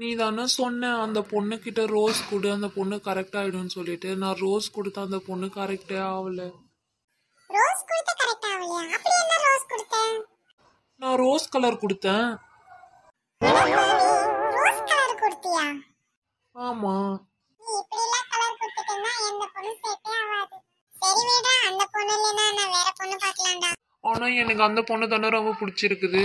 நீ தானே சொன்ன அந்த பொண்ணுக்கிட்ட ரோஸ் கொடு அந்த பொண்ணு கரெக்ட் ஆயிடும்னு சொல்லிட்டு நான் ரோஸ் கொடுத்த அந்த பொண்ணு கரெக்டே ஆகல ரோஸ் கொடுத்த கரெக்ட் ஆகலையா அப்படி என்ன ரோஸ் கொடுத்த நான் ரோஸ் கலர் கொடுத்தேன் ரோஸ் கலர் கொடுத்தியா ஆமா நீ இப்படி எல்லாம் கலர் கொடுத்துட்டேன்னா என்ன பொண்ணு சேட்டே ஆகாது சரி விடா அந்த பொண்ணு இல்லனா நான் வேற பொண்ணு பார்க்கலாம்டா ஆனா எனக்கு அந்த பொண்ணு தான ரொம்ப பிடிச்சிருக்குது